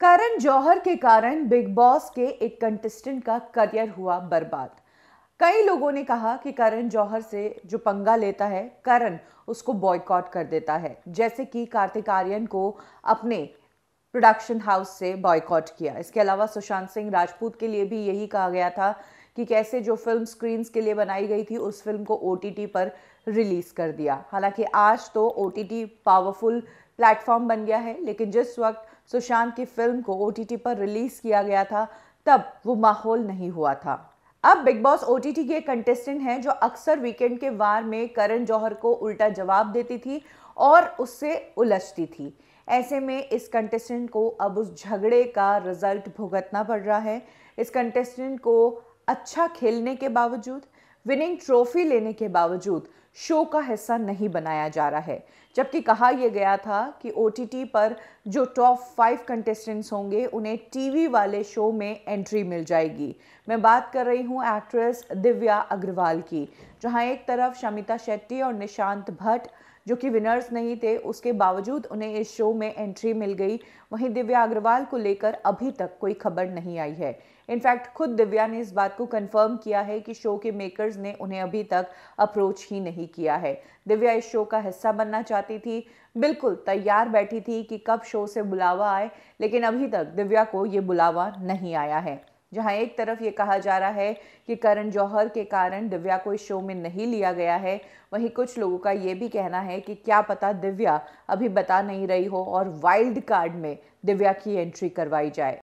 करण जौहर के कारण big boss के एक कंटेस्टेंट का करियर हुआ बर्बाद कई लोगों ने कहा कि करण जौहर से जो पंगा लेता है करण उसको बॉयकॉट कर देता है जैसे कि कार्तिक आर्यन को अपने प्रोडक्शन हाउस से बॉयकॉट किया इसके अलावा सुशांत सिंह राजपूत के लिए भी यही कहा गया था कि कैसे जो फिल्म स्क्रीन्स के लिए बनाई गई थी उस फिल्म को ओ पर रिलीज़ कर दिया हालांकि आज तो ओ पावरफुल प्लेटफॉर्म बन गया है लेकिन जिस वक्त सुशांत की फिल्म को ओ पर रिलीज़ किया गया था तब वो माहौल नहीं हुआ था अब बिग बॉस ओ के एक कंटेस्टेंट हैं जो अक्सर वीकेंड के वार में करण जौहर को उल्टा जवाब देती थी और उससे उलझती थी ऐसे में इस कंटेस्टेंट को अब उस झगड़े का रिजल्ट भुगतना पड़ रहा है इस कंटेस्टेंट को अच्छा खेलने के बावजूद विनिंग ट्रॉफी लेने के बावजूद शो का हिस्सा नहीं बनाया जा रहा है जबकि कहा यह गया था कि ओ पर जो टॉप फाइव कंटेस्टेंट्स होंगे उन्हें टीवी वाले शो में एंट्री मिल जाएगी मैं बात कर रही हूँ एक्ट्रेस दिव्या अग्रवाल की जहाँ एक तरफ शमिता शेट्टी और निशांत भट्ट जो कि विनर्स नहीं थे उसके बावजूद उन्हें इस शो में एंट्री मिल गई वहीं दिव्या अग्रवाल को लेकर अभी तक कोई खबर नहीं आई है इनफैक्ट खुद दिव्या ने इस बात को कंफर्म किया है कि शो के मेकर्स ने उन्हें अभी तक अप्रोच ही नहीं किया है दिव्या इस शो का हिस्सा बनना चाहती थी बिल्कुल तैयार बैठी थी कि कब शो से बुलावा आए लेकिन अभी तक दिव्या को ये बुलावा नहीं आया है जहां एक तरफ ये कहा जा रहा है कि करण जौहर के कारण दिव्या को इस शो में नहीं लिया गया है वहीं कुछ लोगों का ये भी कहना है कि क्या पता दिव्या अभी बता नहीं रही हो और वाइल्ड कार्ड में दिव्या की एंट्री करवाई जाए